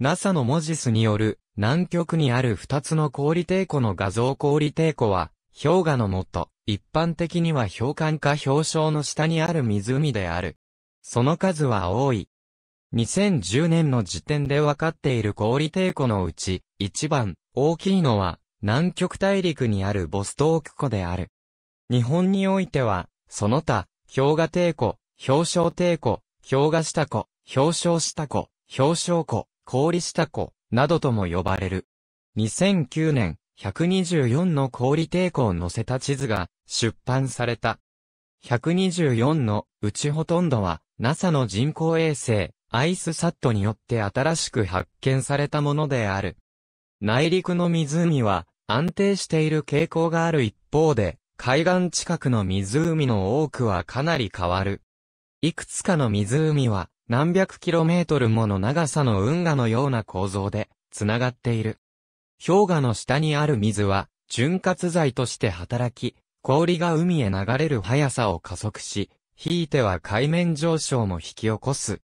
NASA のモジスによる南極にある2つの氷抵湖の画像氷抵湖は氷河のもと、一般的には氷管か氷床の下にある湖である。その数は多い。2010年の時点で分かっている氷抵湖のうち、一番大きいのは南極大陸にあるボストーク湖である。日本においては、その他、氷河抵湖、氷床抵湖、氷河下湖、氷床下湖、氷床湖、氷下湖、などとも呼ばれる。2009年、124の氷抵抗を載せた地図が出版された。124のうちほとんどは NASA の人工衛星アイスサットによって新しく発見されたものである。内陸の湖は安定している傾向がある一方で、海岸近くの湖の多くはかなり変わる。いくつかの湖は何百キロメートルもの長さの運河のような構造で、繋がっている。氷河の下にある水は、潤滑剤として働き、氷が海へ流れる速さを加速し、ひいては海面上昇も引き起こす。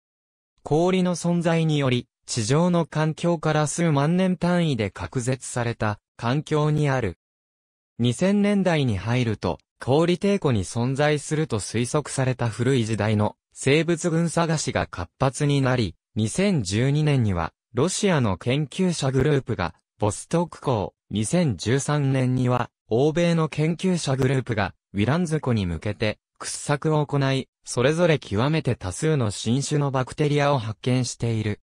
氷の存在により、地上の環境から数万年単位で隔絶された環境にある。2000年代に入ると、氷抵抗に存在すると推測された古い時代の生物群探しが活発になり、2012年には、ロシアの研究者グループが、ボストーク港、2013年には、欧米の研究者グループが、ウィランズ湖に向けて、掘削を行い、それぞれ極めて多数の新種のバクテリアを発見している。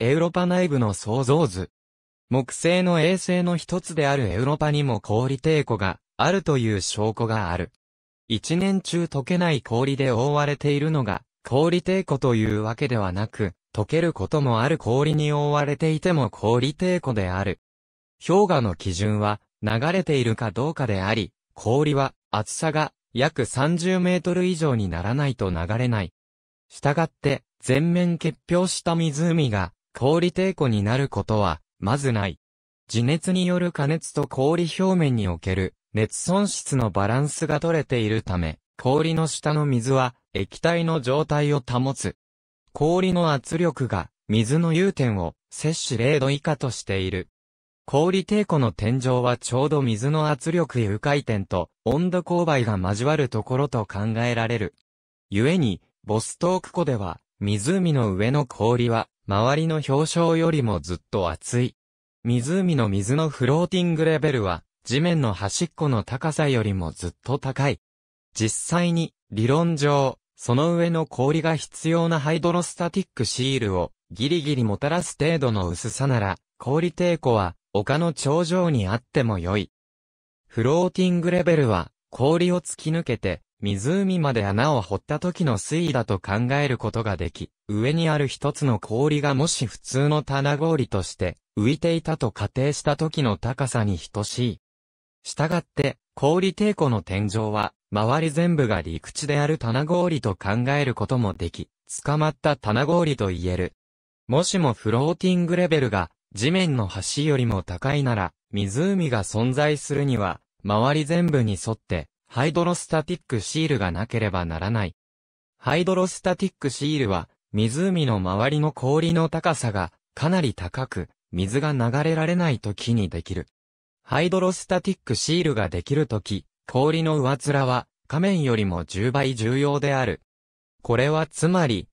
エウロパ内部の創造図。木星の衛星の一つであるエウロパにも氷抵抗があるという証拠がある。一年中溶けない氷で覆われているのが氷抵抗というわけではなく、溶けることもある氷に覆われていても氷抵抗である。氷河の基準は、流れているかどうかであり、氷は、厚さが、約30メートル以上にならないと流れない。したがって、全面結氷した湖が、氷抵抗になることは、まずない。地熱による加熱と氷表面における、熱損失のバランスが取れているため、氷の下の水は、液体の状態を保つ。氷の圧力が水の融点を摂取0度以下としている。氷抵抗の天井はちょうど水の圧力融回点と温度勾配が交わるところと考えられる。故に、ボストーク湖では、湖の上の氷は、周りの氷床よりもずっと熱い。湖の水のフローティングレベルは、地面の端っこの高さよりもずっと高い。実際に、理論上、その上の氷が必要なハイドロスタティックシールをギリギリもたらす程度の薄さなら、氷抵抗は丘の頂上にあっても良い。フローティングレベルは氷を突き抜けて湖まで穴を掘った時の水位だと考えることができ、上にある一つの氷がもし普通の棚氷として浮いていたと仮定した時の高さに等しい。したがって、氷抵抗の天井は、周り全部が陸地である棚氷と考えることもでき、捕まった棚氷と言える。もしもフローティングレベルが、地面の端よりも高いなら、湖が存在するには、周り全部に沿って、ハイドロスタティックシールがなければならない。ハイドロスタティックシールは、湖の周りの氷の高さが、かなり高く、水が流れられない時にできる。ハイドロスタティックシールができるとき、氷の上面は、仮面よりも10倍重要である。これはつまり、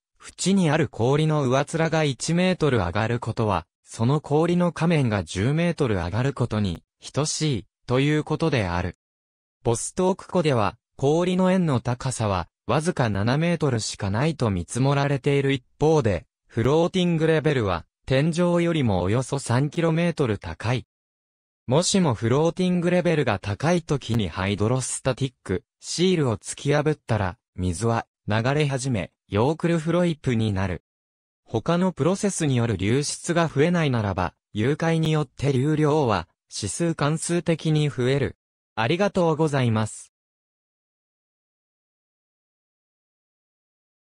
縁にある氷の上面が1メートル上がることは、その氷の仮面が10メートル上がることに、等しい、ということである。ボストーク湖では、氷の円の高さは、わずか7メートルしかないと見積もられている一方で、フローティングレベルは、天井よりもおよそ3キロメートル高い。もしもフローティングレベルが高い時にハイドロスタティック、シールを突き破ったら、水は流れ始め、ヨークルフロイプになる。他のプロセスによる流出が増えないならば、誘拐によって流量は指数関数的に増える。ありがとうございます。